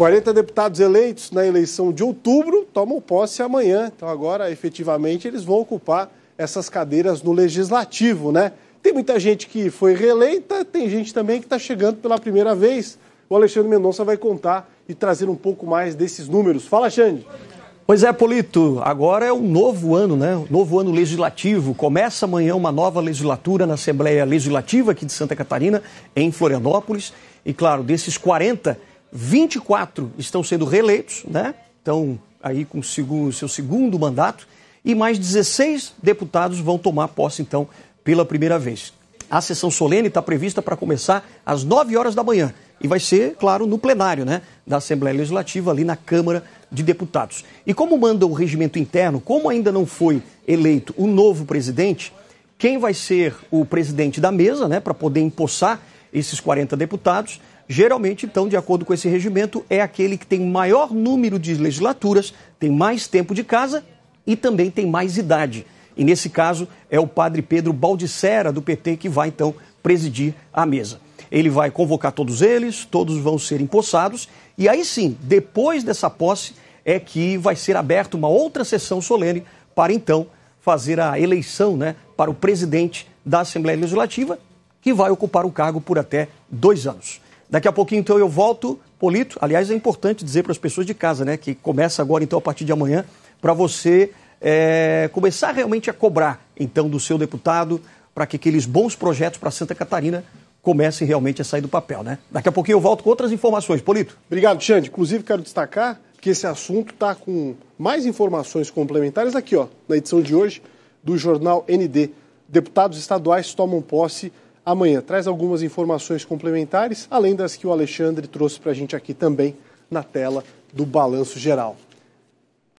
40 deputados eleitos na eleição de outubro tomam posse amanhã. Então, agora, efetivamente, eles vão ocupar essas cadeiras no legislativo, né? Tem muita gente que foi reeleita, tem gente também que está chegando pela primeira vez. O Alexandre Mendonça vai contar e trazer um pouco mais desses números. Fala, Xande. Pois é, Polito, agora é um novo ano, né? Um novo ano legislativo. Começa amanhã uma nova legislatura na Assembleia Legislativa aqui de Santa Catarina, em Florianópolis. E claro, desses 40 24 estão sendo reeleitos, né? Estão aí com o seu segundo mandato e mais 16 deputados vão tomar posse, então, pela primeira vez. A sessão solene está prevista para começar às 9 horas da manhã e vai ser, claro, no plenário né, da Assembleia Legislativa, ali na Câmara de Deputados. E como manda o regimento interno, como ainda não foi eleito o novo presidente, quem vai ser o presidente da mesa né, para poder empossar esses 40 deputados Geralmente, então, de acordo com esse regimento, é aquele que tem maior número de legislaturas, tem mais tempo de casa e também tem mais idade. E nesse caso é o padre Pedro Baldissera, do PT, que vai então presidir a mesa. Ele vai convocar todos eles, todos vão ser empossados, e aí sim, depois dessa posse, é que vai ser aberta uma outra sessão solene para então fazer a eleição né, para o presidente da Assembleia Legislativa, que vai ocupar o cargo por até dois anos. Daqui a pouquinho, então, eu volto. Polito, aliás, é importante dizer para as pessoas de casa, né, que começa agora, então, a partir de amanhã, para você é, começar realmente a cobrar, então, do seu deputado, para que aqueles bons projetos para Santa Catarina comecem realmente a sair do papel, né? Daqui a pouquinho eu volto com outras informações. Polito. Obrigado, Xande. Inclusive, quero destacar que esse assunto está com mais informações complementares aqui, ó, na edição de hoje do jornal ND. Deputados estaduais tomam posse amanhã. Traz algumas informações complementares, além das que o Alexandre trouxe para a gente aqui também na tela do Balanço Geral.